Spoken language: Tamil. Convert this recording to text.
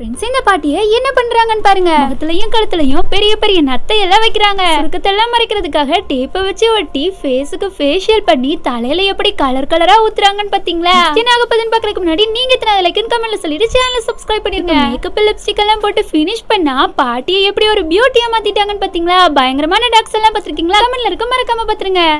ஃப்ரெண்ட்ஸ் இந்த பாட்டியை என்ன பண்ணுறாங்கன்னு பாருங்க முகத்துலயும் கழுத்துலயும் பெரிய பெரிய நத்தை எல்லாம் வைக்கிறாங்க சுருக்கத்தெல்லாம் மறைக்கிறதுக்காக டேப்பை வச்சு ஒட்டி ஃபேஸுக்கு ஃபேஷியல் பண்ணி தலையில எப்படி கலர் கலரா ஊத்துறாங்கன்னு பாத்தீங்களா என்ன ஆகப்பதுன்னு பாக்குறதுக்கு முன்னாடி நீங்க எத்தனை லைக்குன்னு கமெண்ட்ல சொல்லிட்டு சேனலை சப்ஸ்கிரைப் பண்ணிருங்க மேக்கப் லிப்ஸ்டிக் எல்லாம் போட்டு ஃபினிஷ் பண்ணா பாட்டியை எப்படி ஒரு பியூட்டியா மாத்திட்டாங்கன்னு பாத்தீங்களா பயங்கரமான டாக்ஸ் எல்லாம் பாத்திருக்கீங்களா கமெண்ட்ல இருக்க மறக்காம பாத்துருங்க